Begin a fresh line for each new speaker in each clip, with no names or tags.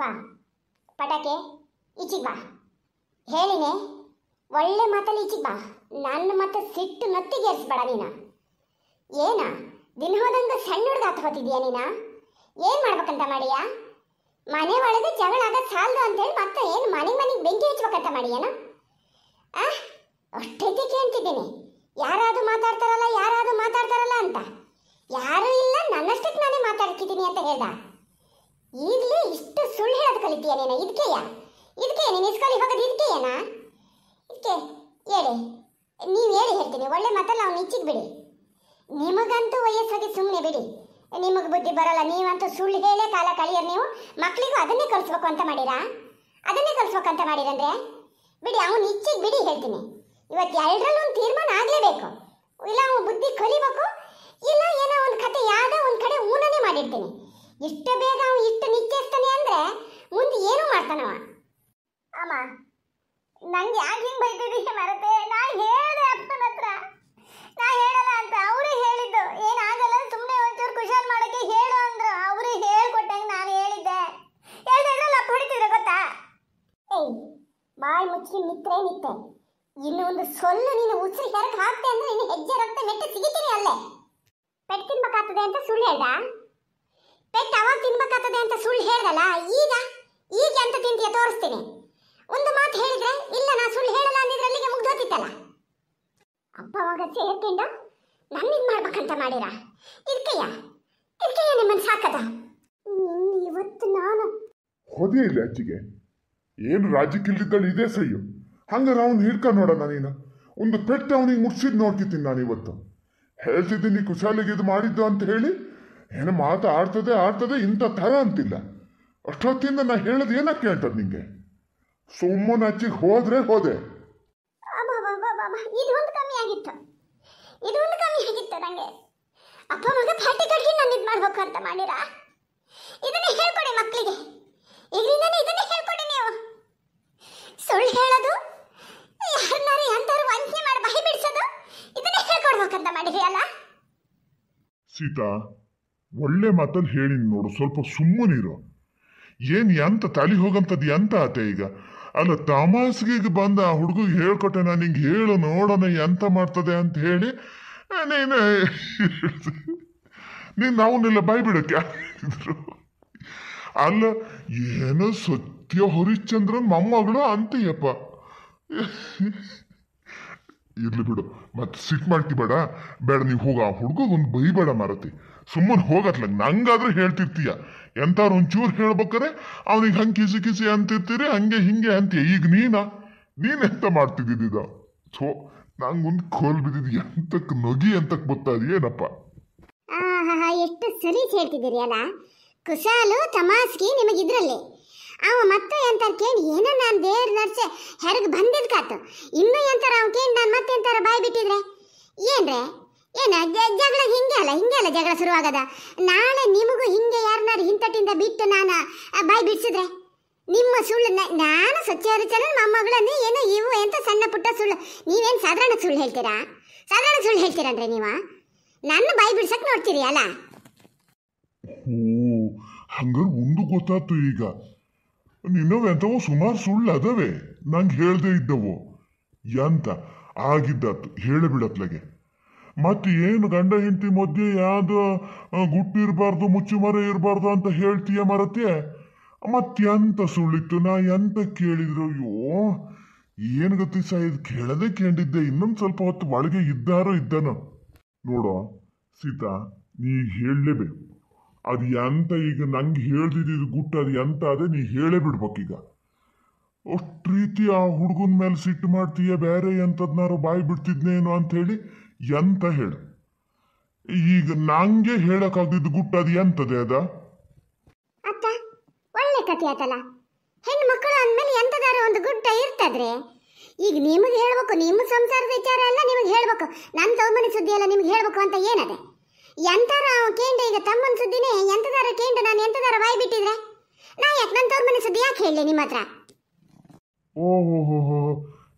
ಬಾ ಪಟಾಕೆ ಈಚಿಗೆ ಬಾ ಹೇಳಿನೇ ಒಳ್ಳೆ ಮಾತಲ್ಲಿ ಈಚಿಗೆ ಬಾ ನನ್ನ ಮತ್ತೆ ಸಿಟ್ಟು ನತ್ತಿಗೇರಿಸ್ಬೇಡ ನೀನು ಏನ ದಿನ ಹೋದಂಗೆ ಸಣ್ಣ ಹುಡುಗ ಹತ್ತು ಹೋತಿದ್ಯಾ ನೀನು ಏನು ಮಾಡ್ಬೇಕಂತ ಮಾಡಿಯಾ ಮನೆ ಒಳಗೆ ಜಗಳ ಆಗೋದು ಸಾಲದು ಅಂತೇಳಿ ಮತ್ತೆ ಏನು ಮನೆ ಮನೆಗೆ ಬೆಂಕಿ ಹಚ್ಬೇಕಂತ ಮಾಡಿಯಾನ ಆ ಅಷ್ಟೈತೆ ಕೇಳ್ತಿದ್ದೀನಿ ಯಾರಾದರೂ ಮಾತಾಡ್ತಾರಲ್ಲ ಯಾರಾದರೂ ಮಾತಾಡ್ತಾರಲ್ಲ ಅಂತ ಯಾರೂ ಇಲ್ಲ ನನ್ನಷ್ಟಕ್ಕೆ ನಾನೇ ಮಾತಾಡ್ತಿದ್ದೀನಿ ಅಂತ ಹೇಳ್ದ ಈಗಲೇ ಇಷ್ಟು ಸುಳ್ಳು ಹೇಳೋದು ಕಲಿತೀಯ ನೀನು ಇದಕ್ಕೆಯ ಇದಕ್ಕೆ ನೀನು ಇಸ್ಕೊಳ್ಳಿ ಹೋಗೋದು ಇದಕ್ಕೆಯನಾ ಇದಕ್ಕೆ ಹೇಳಿ ನೀವು ಹೇಳಿ ಹೇಳ್ತೀನಿ ಒಳ್ಳೆ ಮಾತಲ್ಲ ಅವನು ಇಚ್ಚಿಗೆ ಬಿಡಿ ನಿಮಗಂತೂ ವಯಸ್ಸಾಗಿ ಸುಮ್ಮನೆ ಬಿಡಿ ನಿಮಗೆ ಬುದ್ಧಿ ಬರಲ್ಲ ನೀವಂತೂ ಸುಳ್ಳು ಹೇಳೇ ಕಾಲ ಕಳೆಯೋರು ನೀವು ಮಕ್ಕಳಿಗೂ ಅದನ್ನೇ ಕಲಿಸ್ಬೇಕು ಅಂತ ಮಾಡಿರಾ ಅದನ್ನೇ ಕಲಿಸ್ಬೇಕಂತ ಮಾಡಿರಂದ್ರೆ ಬಿಡಿ ಅವನು ಇಚ್ಚಿಗೆ ಬಿಡಿ ಹೇಳ್ತೀನಿ ಇವತ್ತು ಎರಡರಲ್ಲೂ ಒಂದು ತೀರ್ಮಾನ ಆಗಲೇಬೇಕು ಇಲ್ಲ ಅವನು ಬುದ್ಧಿ ಕಲಿಬೇಕು ಇಲ್ಲ ಏನೋ ಒಂದು ಕತೆ ಯಾವುದೋ ಒಂದು ಕಡೆ ಊನೇ ಇಷ್ಟು ಬೇಗ ಅವನು ಇಷ್ಟು ನಿಶ್ಚಯಿಸ್ತಾನೆ
ಅಂದ್ರೆ ಮುಂದೆ ಏನು ಮಾಡ್ತಾನವ ಅಮ್ಮ ನಂಗೆ ಯಾಕೆ ಹಿಂಗೆ ಬೈತಿದ್ದೀಯ ಮರತೆ ನಾ ಹೇಳಿ ಅಪ್ಪನ ಹತ್ರ ನಾ ಹೇಳಲ್ಲ ಅಂತ ಅವರೇ ಹೇಳಿದ್ದು ಏನಾಗಲ್ಲ ಸುಮ್ಮನೆ ಒಂಚೂರು ಖುಷಾಲ್ ಮಾಡೋಕ್ಕೆ ಹೇಳು ಅಂದ್ರು ಅವರೇ ಹೇಳ್ಕೊಟ್ಟಂಗೆ ನಾನು ಹೇಳಿದ್ದೆ ಹೇಳಿದ್ರಲ್ಲಿ ಅಪ್ಪ ಹೊಡಿತಿದ್ರೆ ಗೊತ್ತಾ ಏಯ್ ಬಾಯಿ ಮುಚ್ಚಿ ನಿತ್ರೆ ನಿತ್ತೆ
ಇನ್ನು ಒಂದು ಸೊಲ್ಲು ನೀನು ಉಸಿರು ಹೆರಕ್ ಹಾಕ್ತೆ ಅಂದ್ರೆ ಇನ್ನು ಹೆಜ್ಜೆ ರಕ್ತ ಮೆಟ್ಟ ಸಿಗಿತೀನಿ ಅಲ್ಲೇ ಪೆಟ್ಟು ತಿನ್ಬೇಕಾಗ್ತದೆ ಅಂತ ಸುಳ್ಳು ಹೇಳ್ದಾ ಪೆಟ್ ಅವಾಗ ತಿನ್ಬೇಕಾಗ್ತದೆ ಅಂತ ಸುಳ್ಳು ಹೇಳ್ದಲ್ಲ ಈಗ ಈಗ ಅಂತ ತಿಂತೀಯ ತೋರಿಸ್ತೀನಿ ಒಂದು ಮಾತು ಹೇಳಿದ್ರೆ ಇಲ್ಲ ನಾ ಸುಳ್ಳು ಹೇಳಲ್ಲ ಅಂದಿದ್ರೆ ಅಲ್ಲಿಗೆ ಮುಗ್ದೋತಿತ್ತಲ್ಲ ಅಪ್ಪ ಅವಾಗ ಸೇರ್ಕೊಂಡು ನಾನು ಇದು ಮಾಡ್ಬೇಕಂತ ಮಾಡಿರ ಇದಕ್ಕೆಯ ಇದಕ್ಕೆಯ ನಿಮ್ಮನ್ನು ಸಾಕದ ಇವತ್ತು ನಾನು
ಹೋದೇ ಇಲ್ಲ ಅಜ್ಜಿಗೆ ಏನು ರಾಜಕೀಯದಲ್ಲಿದ್ದಾಳೆ ಇದೇ ಸೈಯು ಹಂಗಾರೆ ಅವ್ನು ಹಿಡ್ಕೊಂಡು ನೋಡೋಣ ನೀನು ಒಂದು ಪೆಟ್ಟು ಅವನಿಗೆ ಮುಟ್ಸಿದ್ ನೋಡ್ತಿದ್ದೀನಿ ನಾನು ಇವತ್ತು ಹೇಳ್ತಿದ್ದೀನಿ ಕುಶಾಲಿಗೆ ಇದು ಮಾಡಿದ್ದು ಅಂತ ಹೇಳಿ ಏನು ಮಾತು ಆಡ್ತದೆ ಆಡ್ತದೆ ಇಂಥ ಥರ ಅಂತಿಲ್ಲ ಅಷ್ಟೊತ್ತಿಂದ ನಾನು ಹೇಳೋದು ಏನಕ್ಕೆ ಕೇಳ್ತದೆ ನಿಮಗೆ ಸುಮ್ಮನೆ ಹಚ್ಚಿಗೆ ಹೋದ್ರೆ ಹೋದೆ
ಇದೊಂದು ಕಮ್ಮಿ ಆಗಿತ್ತು ಇದೊಂದು ಕಮ್ಮಿ ಆಗಿತ್ತು ನನಗೆ ಅಪ್ಪ ಮಗ ಪಾರ್ಟಿ ಕಟ್ಟಿ ನಾನು ಇದು ಮಾಡ್ಬೇಕು ಅಂತ ಮಾಡಿರಾ ಇದನ್ನ ಹೇಳ್ಕೊಡಿ ಮಕ್ಕಳಿಗೆ ಈಗಲಿಂದನೇ ಇದನ್ನ ಹೇಳ್ಕೊಡಿ ನೀವು ಸುಳ್ಳು ಹೇಳೋದು ಯಾರನ್ನಾರು ಎಂತಾರು ವಂಚನೆ ಮಾಡಿ ಬಹಿ ಬಿಡಿಸೋದು ಇದನ್ನ ಹೇಳ್ಕೊಡ್ಬೇಕಂತ ಮಾಡಿರಿ ಅಲ್ಲ
ಸೀತಾ ಒಳ್ಳೆ ಮಾತಲ್ಲಿ ಹೇಳಿ ನೋಡು ಸ್ವಲ್ಪ ಸುಮ್ಮನಿರು ಏನು ಎಂತ ತಲೆ ಹೋಗಂಥದ್ದು ಎಂತ ಆತೆ ಈಗ ಅಲ್ಲ ತಮಾಸ್ಗಿಗೆ ಬಂದ ಆ ಹುಡುಗ ಹೇಳ್ಕೊಟ್ಟೆ ನಾನು ನಿಂಗೆ ಹೇಳು ನೋಡೋಣ ಎಂತ ಮಾಡ್ತದೆ ಅಂತ ಹೇಳಿ ನೀನು ನೀನು ಅವನ್ನೆಲ್ಲ ಬಿಡಕ್ಕೆ ಅಲ್ಲ ಏನೋ ಸತ್ಯ ಹರಿಶ್ಚಂದ್ರನ್ ಮೊಮ್ಮಗಳು ಅಂತೀಯಪ್ಪ ಇರ್ಲಿ ಬಿಡು ಮತ್ತೆ ಸಿಟ್ ಮಾಡ್ತಿಬೇಡ ಬೇಡ ಬೇಡ ನೀವು ಹೋಗ ಆ ಹುಡುಗ ಒಂದು ಬೈಬೇಡ ಮಾರತಿ ಸುಮ್ಮನೆ ಹೋಗತ್ಲ ನಂಗಾದ್ರೂ ಹೇಳ್ತಿರ್ತೀಯ ಎಂಥವ್ರು ಒಂಚೂರು ಹೇಳ್ಬೇಕಾರೆ ಅವನಿಗೆ ಹಂಗೆ ಕಿಸಿ ಕಿಸಿ ಅಂತಿರ್ತೀರಿ ಹಂಗೆ ಹಿಂಗೆ ಅಂತೀಯ ಈಗ ನೀನಾ ನೀನು ಎಂತ ಮಾಡ್ತಿದ್ದಿದ್ದ ಸೊ ನಂಗೊಂದು ಕೋಲ್ ಬಿದ್ದಿದ್ ಎಂತಕ್ಕೆ ನೊಗಿ ಎಂತಕ್ ಗೊತ್ತಾ ಏನಪ್ಪ
ಎಷ್ಟು ಸರಿ ಹೇಳ್ತಿದ್ದೀರಿ ಅಲ್ಲ ಕುಶಾಲು ತಮಾಸ್ಗೆ ನಿಮಗಿದ್ರಲ್ಲೇ ಅವ ಮತ್ತೆ ಎಂತ ಕೇಳಿ ಏನೋ ನಾನು ದೇವ್ರ ನರ್ಸೆ ಹೆರಗ್ ಬಂದಿದ್ ಕಾತು ಇನ್ನೂ ಎಂತಾರ ಅವ್ ಕೇಳಿ ನಾನು ಮತ್ತೆ ಎಂತಾರ ಬಾಯ್ ಬಿಟ್ಟಿದ್ರೆ ಏನ್ರೆ ಏನ ಜಗಳ ಹಿಂಗೆ ಅಲ್ಲ ಹಿಂಗೆ ಅಲ್ಲ ಜಗಳ ಶುರುವಾಗದ ನಾಳೆ ನಿಮಗೂ ಹಿಂಗೆ ಯಾರನ್ನಾರು ಹಿಂತಟಿಂದ ಬಿಟ್ಟು ನಾನು ಬಾಯ್ ಬಿಡಿಸಿದ್ರೆ ನಿಮ್ಮ ಸುಳ್ಳು ನಾನು ಸ್ವಚ್ಛರಿಚನ ಮೊಮ್ಮಗಳನ್ನು ಏನೋ ಇವು ಎಂತ ಸಣ್ಣ ಪುಟ್ಟ ಸುಳ್ಳು ನೀವೇನು ಸಾಧಾರಣ ಸುಳ್ಳು ಹೇಳ್ತೀರಾ ಸಾಧಾರಣ ಸುಳ್ಳು ಹೇಳ್ತೀರಂದ್ರೆ ನೀವು ನನ್ನ ಬಾಯಿ ಬಿಡ್ಸಕ್ ನೋಡ್ತೀರಿ ಅಲ್ಲ
ಹಂಗಾರೆ ಮುಂದೆ ಗೊತ್ತಾಯ್ತು ಈಗ ನಿನ್ನವೆಂಥವು ಸುಮಾರು ಸುಳ್ಳು ಅದವೆ ನಂಗೆ ಹೇಳ್ದೆ ಇದ್ದವು ಎಂತ ಆಗಿದ್ದತ್ತು ಹೇಳಿಬಿಡತ್ಲಗೆ ಮತ್ತೆ ಏನು ಗಂಡ ಹೆಂಡತಿ ಮಧ್ಯೆ ಯಾವ್ದು ಇರಬಾರ್ದು ಮುಚ್ಚು ಮರ ಇರಬಾರ್ದು ಅಂತ ಹೇಳ್ತೀಯ ಮರತೆ ಮತ್ತೆಂತ ಸುಳ್ಳಿತ್ತು ನಾ ಎಂತ ಕೇಳಿದ್ರು ಅಯ್ಯೋ ಏನು ಗೊತ್ತಿ ಇದು ಕೇಳದೆ ಕೇಳಿದ್ದೆ ಇನ್ನೊಂದು ಸ್ವಲ್ಪ ಹೊತ್ತು ಒಳಗೆ ಇದ್ದಾರೋ ಇದ್ದಾನೋ ನೋಡೋ ಸೀತಾ ನೀ ಹೇಳಲೇಬೇಕು ಅದು ಎಂತ ಈಗ ನಂಗೆ ಹೇಳ್ದಿದ್ದು ಗುಟ್ಟು ಅದು ಎಂತ ಅದ ನೀ ಹೇಳೇ ಬಿಡ್ಬೇಕೀಗ ಅಷ್ಟು ರೀತಿ ಆ ಹುಡುಗನ ಮೇಲೆ ಸಿಟ್ಟು ಮಾಡ್ತೀಯ ಬೇರೆ ಎಂಥದ್ನಾರು ಬಾಯಿ ಬಿಡ್ತಿದ್ನೇನು ಹೇಳಿ ಎಂತ ಹೇಳ ಈಗ ನಂಗೆ ಹೇಳಕ್ಕಾಗ್ದಿದ್ದು ಗುಟ್ಟು ಅದು ಎಂತದೆ ಅದ
ಅಪ್ಪ ಒಳ್ಳೆ ಕಥೆ ಆತಲ್ಲ ಹೆಣ್ಣು ಮಕ್ಕಳು ಅಂದಮೇಲೆ ಎಂತದಾರ ಒಂದು ಇರ್ತದ್ರೆ ಈಗ ನಿಮಗೆ ಹೇಳ್ಬೇಕು ನಿಮ್ಮ ಸಂಸಾರದ ವಿಚಾರ ಅಲ್ಲ ನಿಮಗೆ ಹೇಳ್ಬೇಕು ನನ್ನ ಸೌಮನಿ ಸುದ್ದಿ ಎಲ್ಲ ನಿಮಗೆ ಹೇಳ್ಬೇಕು ಅಂತ ಏನದೆ ಎಂತಾರ ಕೇಂದ್ರ ಈಗ ತಮ್ಮನ ಸುದ್ದಿನೇ ಎಂತದಾರ ಕೇಂದ್ರ ನಾನು ಎಂತದಾರ ಬಾಯಿ ಬಿಟ್ಟಿದ್ರೆ ನಾ ಯಾಕೆ ನನ್ನ ತೋರ್ಮನ ಸುದ್ದಿ ಯಾಕೆ ಹೇಳಿ ನಿಮ್ಮ ಹತ್ರ
ಓಹೋ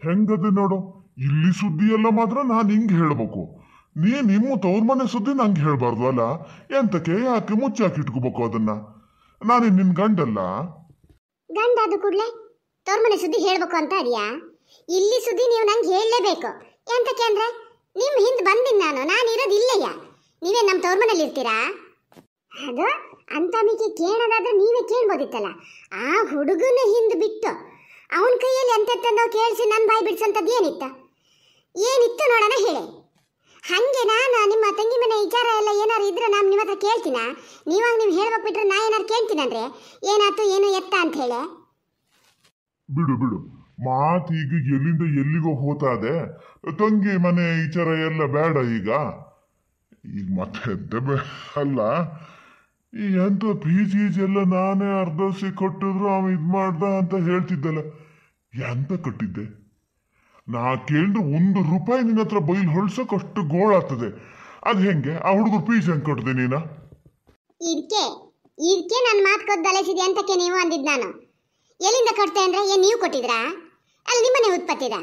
ಹೆಂಗದ ನೋಡು ಇಲ್ಲಿ ಸುದ್ದಿ ಎಲ್ಲ ಮಾತ್ರ ನಾನು ಹಿಂಗೆ ಹೇಳ್ಬೇಕು ನೀ ನಿಮ್ಮ ತವ್ರ ಮನೆ ಸುದ್ದಿ ನಂಗೆ ಹೇಳ್ಬಾರ್ದು ಅಲ್ಲ ಎಂತಕ್ಕೆ ಯಾಕೆ ಮುಚ್ಚಾಕಿ ಇಟ್ಕೋಬೇಕು ಅದನ್ನ ನಾನು ನಿನ್ನ ಗಂಡಲ್ಲ
ಗಂಡ ಅದು ಕೂಡಲೇ ತವ್ರ ಮನೆ ಸುದ್ದಿ ಹೇಳ್ಬೇಕು ಅಂತ ಅದಿಯಾ ಇಲ್ಲಿ ಸುದ್ದಿ ನೀವು ನಂಗೆ ಹೇಳಲೇಬೇಕು ಎಂತಕ್ಕೆ ಅಂದ್ರೆ ನಿಮ್ಮ ಹಿಂದೆ ಬಂದಿನಿ ನಾನು ನಾನು ಇರೋದು ಇಲ್ಲಯ್ಯ ನೀವೇ ನಮ್ಮ ತವ್ರ ಮನೇಲಿ ಇರ್ತೀರಾ ಅದು ಮಿಕ್ಕಿ ಕೇಳೋದಾದ್ರೆ ನೀವೇ ಕೇಳ್ಬೋದಿತ್ತಲ್ಲ ಆ ಹುಡುಗನ ಹಿಂದೆ ಬಿಟ್ಟು ಅವನ ಕೈಯಲ್ಲಿ ಎಂತೆತ್ತಂದೋ ಕೇಳಿಸಿ ನನ್ನ ಬಾಯಿ ಬಿಡ್ಸಂಥದ್ದು ಏನಿತ್ತ ಏನಿತ್ತು ನೋಡೋಣ ಹೇಳಿ ಹಾಗೆ ನಾನು ನಿಮ್ಮ ತಂಗಿ ಮನೆ ವಿಚಾರ ಎಲ್ಲ ಏನಾರು ಇದ್ರೆ ನಾನು ನಿಮ್ಮ ಹತ್ರ ಕೇಳ್ತೀನ ನೀವಾಗ ನೀವು ಹೇಳ್ಬೇಕು ಬಿಟ್ರೆ ನಾ ಏನಾರು ಕೇಳ್ತೀನಂದ್ರೆ ಏನಾಯ್ತು ಏನು ಎತ್ತ ಅಂತ ಹೇಳಿ
ಬಿಡು ಬಿಡು ಮಾತು ಈಗ ಎಲ್ಲಿಂದ ಎಲ್ಲಿಗೋ ಹೋತಾದೆ ತಂಗಿ ಮನೆ ವಿಚಾರ ಎಲ್ಲ ಬೇಡ ಈಗ ಈಗ ಮತ್ತೆ ಎದ್ದೆ ಅಲ್ಲ ಈ ಎಂತ ಜಿ ಎಲ್ಲ ನಾನೇ ಸಿ ಕೊಟ್ಟಿದ್ರು ಅವ ಇದು ಮಾಡ್ದ ಅಂತ ಹೇಳ್ತಿದ್ದಲ್ಲ ಎಂತ ಕಟ್ಟಿದ್ದೆ ನಾ ಕೇಳಿದ್ರೆ ಒಂದು ರೂಪಾಯಿ ನಿನ್ನ ಹತ್ರ ಬೈಲ್ ಹೊಳ್ಸೋಕೆ ಅಷ್ಟು ಗೋಳಾಗ್ತದೆ ಅದು ಹೆಂಗೆ ಆ ಹುಡುಗರು ಜಿ ಹೆಂಗೆ ಕೊಟ್ಟಿದೆ ನೀನು
ಇದಕ್ಕೆ ಇದಕ್ಕೆ ನನ್ನ ಮಾತು ಕೊದ್ದಲೆಸಿದೆ ಅಂತಕ್ಕೆ ನೀವು ಅಂದಿದ್ದು ನಾನು ಎಲ್ಲಿಂದ ಕಟ್ತೆ ಅಂದ್ರೆ ಏನು ನೀವು ಕೊಟ್ಟಿದ್ರಾ ಅಲ್ಲಿ ನಿಮ್ಮನೆ ಉತ್ಪತ್ತಿದ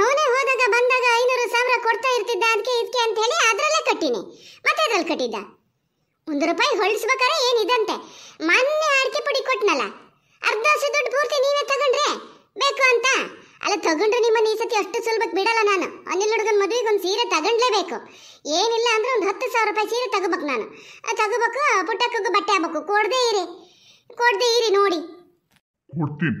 ಅವನೇ ಹೋದಾಗ ಬಂದಾಗ ಐನೂರು ಸಾವಿರ ಕೊಡ್ತಾ ಇರ್ತಿದ್ದ ಅದಕ್ಕೆ ಇದಕ್ಕೆ ಅಂತ ಹೇಳಿ ಅದರಲ್ಲೇ ಕಟ್ಟಿನಿ ಮತ್ತೆ ಅದ್ರಲ್ಲಿ ಕಟ್ಟಿದ್ದ ಒಂದು ರೂಪಾಯಿ ಹೊಳಿಸ್ಬೇಕಾರೆ ಏನಿದಂತೆ ಮೊನ್ನೆ ಅಡಿಕೆ ಪುಡಿ ಕೊಟ್ನಲ್ಲ ಅರ್ಧ ವರ್ಷ ದುಡ್ಡು ಪೂರ್ತಿ ನೀವೇ ತಗೊಂಡ್ರೆ ಬೇಕು ಅಂತ ಅಲ್ಲ ತಗೊಂಡ್ರೆ ನಿಮ್ಮನ್ನ ಈ ಸತಿ ಅಷ್ಟು ಸುಲಭಕ್ಕೆ ಬಿಡಲ್ಲ ನಾನು ಅನಿಲ್ ಹುಡುಗನ ಮದುವೆಗೆ ಒಂದು ಸೀರೆ ತಗೊಂಡ್ಲೇಬೇಕು ಏನಿಲ್ಲ ಅಂದ್ರೆ ಒಂದು ಹತ್ತು ಸಾವಿರ ರೂಪಾಯಿ ಸೀರೆ ತಗೋಬೇಕು ನಾನು ತಗೋಬೇಕು ಪುಟ್ಟಕ್ಕೂ ಬಟ್ಟೆ ಹಾಕ್ಬೇಕು ಕೊಡದೆ ಇರಿ ಕೊಡದೆ ಇರಿ
ನೋಡಿ ಕೊಡ್ತೀನಿ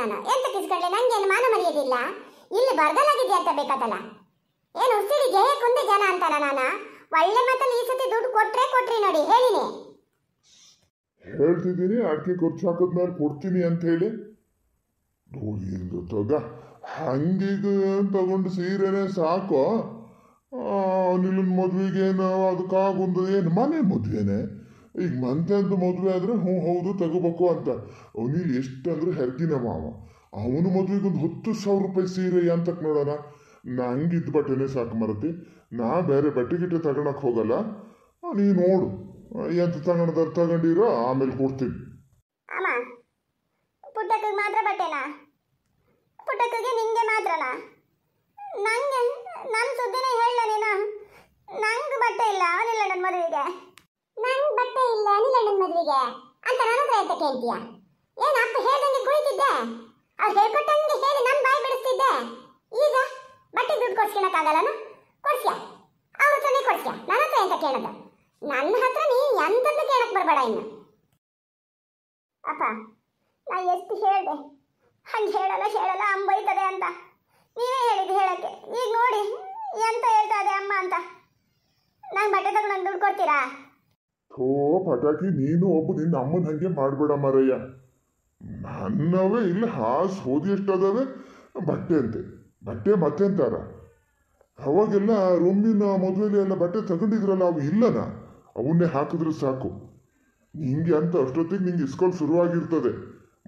ನಾನು ಎಂತ ಕಿಸ್ಕೊಂಡೆ ನಂಗೇನು ಮಾನ ಮರೆಯೋದಿಲ್ಲ ಇಲ್ಲಿ ಬರ್ದಲಾಗಿದೆ ಅಂತ ಬೇಕಾದಲ್ಲ ಏನು ಉಸಿರಿ ಜಯ ಕುಂದೆ ಜನ ಅಂತಾನ ನಾನ ಒಳ್ಳೆ ಮತ್ತಲ್ಲಿ ಈ ಸತಿ ದುಡ್ಡು ಕೊಟ್ರೆ ಕೊಟ್ರಿ ನೋಡಿ ಹೇಳಿನಿ
ಹೇಳ್ತಿದ್ದೀನಿ ಅಡಿಕೆ ಖರ್ಚು ಹಾಕಿದ ಮೇಲೆ ಕೊಡ್ತೀನಿ ಅಂತ ಹೇಳಿ ಹೋಗಿದ್ದು ತಗ ಹಂಗೀಗ ತಗೊಂಡು ಸೀರೆನೆ ಸಾಕು ನಿನ್ನ ಮದುವೆಗೆ ಏನು ಅದಕ್ಕಾಗೊಂದು ಏನು ಮನೆ ಮದುವೆನೆ ಈಗ ಮಂತಂದು ಮದುವೆ ಆದ್ರೆ ಹ್ಞೂ ಹೌದು ತಗೋಬೇಕು ಅಂತ ಎಷ್ಟು ಅಂದ್ರೆ ಹೆರ್ಗಿನ ಮಾವ ಅವನು ಮದುವೆಗೆ ಹತ್ತು ಸಾವಿರ ರೂಪಾಯಿ ಸೀರೆ ಅಂತ ನೋಡೋಣ ಇದ್ದ ಬಟ್ಟೆನೇ ಸಾಕು ಮರತಿ ನಾ ಬೇರೆ ಬಟ್ಟೆ ಗಿಟ್ಟೆ ತಗೊಳಕ್ಕೆ ಹೋಗಲ್ಲ ನೀ ನೋಡು ಎಂತ ತಗೊಂಡ್ದಾರ ತಗೊಂಡಿರೋ ಆಮೇಲೆ ಕೊಡ್ತೀನಿ
ಮಾತ್ರ ಹೇಳ್ತೀಯಾ ಇದ್ದೀಯಾ ಅಪ್ಪ ಹೇಳ್ದಂಗೆ ಕುಳಿತಿದ್ದೆ ಅವ್ರು ಹೇಳ್ಕೊಟ್ಟಂಗೆ ಹೇಳಿ ನಮ್ ಬಾಯಿ
ಬಿಡಿಸ್ತಿದ್ದೆ ಈಗ ಬಟ್ಟೆ ದುಡ್ಡು ಕೊಡ್ಸ್ಕೊಳಕ್ಕಾಗಲ್ಲನ ಕೊಡ್ಸ್ಯ ಅವ್ರ ಹತ್ರನೇ
ಕೊಡ್ಸ್ಯ ನನ್ನ ಹತ್ರ ಎಂತ ಕೇಳದ ನನ್ನ ಹತ್ರ ನೀ ಎಂತದ್ದು ಕೇಳಕ್ ಬರಬೇಡ ಇನ್ನು ಅಪ್ಪ ನಾ ಎಷ್ಟು ಹೇಳಿದೆ ಹಂಗೆ ಹೇಳಲ್ಲ ಹೇಳಲ್ಲ ಅಂಬೈತದೆ ಅಂತ ನೀವೇ ಹೇಳಿದ್ದು ಹೇಳಕ್ಕೆ ಈಗ ನೋಡಿ ಎಂತ ಹೇಳ್ತಾ ಇದೆ ಅಮ್ಮ ಅಂತ ನಾನು ಬಟ್ಟೆ ತಗೊಂಡು ದುಡ್ಡು ಕೊಡ್ತೀರಾ
ಥೋ ಪಟಾಕಿ ನೀನು ಒಬ್ಬ ನಿನ್ನ ಅಮ್ಮನ ಹಂಗೆ ಮಾಡಬೇಡ ಮಾರಯ್ಯ ನನ್ನವೇ ಇಲ್ಲಿ ಹಾಸು ಹೋದಿ ಎಷ್ಟಾದವೆ ಬಟ್ಟೆ ಅಂತೆ ಬಟ್ಟೆ ಮತ್ತೆ ಅಂತಾರ ಅವಾಗೆಲ್ಲ ರೊಮ್ಮಿನ ಮದುವೆಲಿ ಎಲ್ಲ ಬಟ್ಟೆ ತಗೊಂಡಿದ್ರಲ್ಲ ಅವು ಇಲ್ಲನ ಅವನ್ನೇ ಹಾಕಿದ್ರೆ ಸಾಕು ನಿಂಗೆ ಅಂತ ಅಷ್ಟೊತ್ತಿಗೆ ನಿಂಗೆ ಇಸ್ಕೊಲ್ ಶುರುವಾಗಿರ್ತದೆ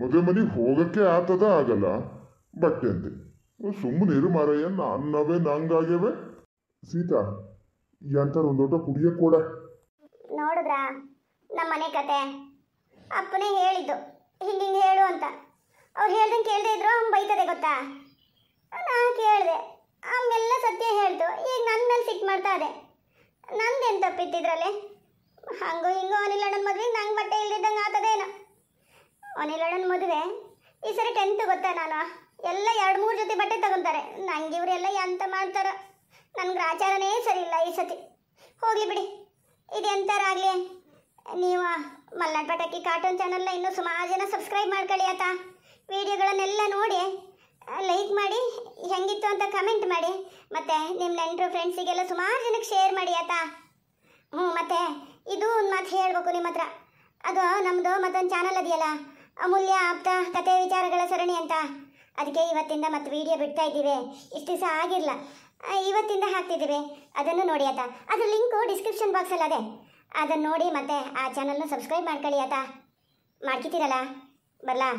ಮದುವೆ ಮನೆಗೆ ಹೋಗೋಕ್ಕೆ ಆತದ ಆಗಲ್ಲ ಬಟ್ಟೆ ಅಂತೆ ಸುಮ್ಮನೆ ಇರು ಮಾರಯ್ಯ ನನ್ನವೇ ನಂಗಾಗ್ಯವೆ ಸೀತಾ ಎಂತಾರ ಒಂದು ದೊಡ್ಡ ಕುಡಿಯಕ್ಕೆ
ನೋಡಿದ್ರಾ ನಮ್ಮ ಮನೆ ಕತೆ ಅಪ್ಪನೇ ಹೇಳಿದ್ದು ಹಿಂಗೆ ಹಿಂಗೆ ಹೇಳು ಅಂತ ಅವ್ರು ಹೇಳ್ದಂಗೆ ಕೇಳದೆ ಇದ್ರು ಅವ್ನು ಬೈತದೆ ಗೊತ್ತಾ ನಾನು ಕೇಳಿದೆ ಆಮೇಲೆ ಸತ್ಯ ಹೇಳ್ತು ಈಗ ನನ್ನ ಮೇಲೆ ಸಿಟ್ಟು ಮಾಡ್ತಾ ಇದೆ ನಂದೇನು ತಪ್ಪಿತ್ತಿದ್ರಲ್ಲಿ ಹಂಗೋ ಹಿಂಗೋ ಅನಿಲಣ್ಣನ ಮದುವೆ ನಂಗೆ ಬಟ್ಟೆ ಇಲ್ದಿದ್ದಂಗೆ ಆತದೇನು ಅನಿಲಣ್ಣನ ಮದುವೆ ಈ ಸರಿ ಟೆಂತ್ ಗೊತ್ತಾ ನಾನು ಎಲ್ಲ ಎರಡು ಮೂರು ಜೊತೆ ಬಟ್ಟೆ ತಗೊತಾರೆ ನಂಗೆ ಇವರೆಲ್ಲ ಎಂತ ಮಾಡ್ತಾರೋ ನನ್ಗೆ ಆಚಾರನೇ ಸರಿ ಇಲ್ಲ ಈ ಸತಿ ಹೋಗಲಿ ಬಿಡಿ ಆಗಲಿ ನೀವು ಮಲ್ನಾಡ್ ಪಟಾಕಿ ಕಾರ್ಟೂನ್ ಚಾನಲ್ನ ಇನ್ನೂ ಸುಮಾರು ಜನ ಸಬ್ಸ್ಕ್ರೈಬ್ ಮಾಡ್ಕೊಳ್ಳಿ ಆತ ವಿಡಿಯೋಗಳನ್ನೆಲ್ಲ ನೋಡಿ ಲೈಕ್ ಮಾಡಿ ಹೆಂಗಿತ್ತು ಅಂತ ಕಮೆಂಟ್ ಮಾಡಿ ಮತ್ತು ನಿಮ್ಮ ನೆಂಟರು ಫ್ರೆಂಡ್ಸಿಗೆಲ್ಲ ಸುಮಾರು ಜನಕ್ಕೆ ಶೇರ್ ಮಾಡಿ ಆತ ಹ್ಞೂ ಮತ್ತು ಇದು ಒಂದು ಮಾತು ಹೇಳಬೇಕು ನಿಮ್ಮ ಹತ್ರ ಅದು ನಮ್ಮದು ಮತ್ತೊಂದು ಚಾನಲ್ ಅದೆಯಲ್ಲ ಅಮೂಲ್ಯ ಆಪ್ತ ಕತೆ ವಿಚಾರಗಳ ಸರಣಿ ಅಂತ ಅದಕ್ಕೆ ಇವತ್ತಿಂದ ಮತ್ತೆ ವಿಡಿಯೋ ಬಿಡ್ತಾ ಇದ್ದೀವಿ ಇಷ್ಟು ದಿವಸ ಆಗಿರಲ್ಲ ಇವತ್ತಿಂದ ಹಾಕ್ತಿದ್ದೀವಿ ಅದನ್ನು ನೋಡಿ ಆತ ಅದ್ರ ಲಿಂಕು ಡಿಸ್ಕ್ರಿಪ್ಷನ್ ಬಾಕ್ಸಲ್ಲಿ ಅದೇ ಅದನ್ನು ನೋಡಿ ಮತ್ತೆ ಆ ಚಾನಲ್ನ ಸಬ್ಸ್ಕ್ರೈಬ್ ಮಾಡ್ಕೊಳ್ಳಿ ಆಯ್ತಾ ಮಾಡ್ಕಿತ್ತೀರಲ್ಲ ಬರಲಾ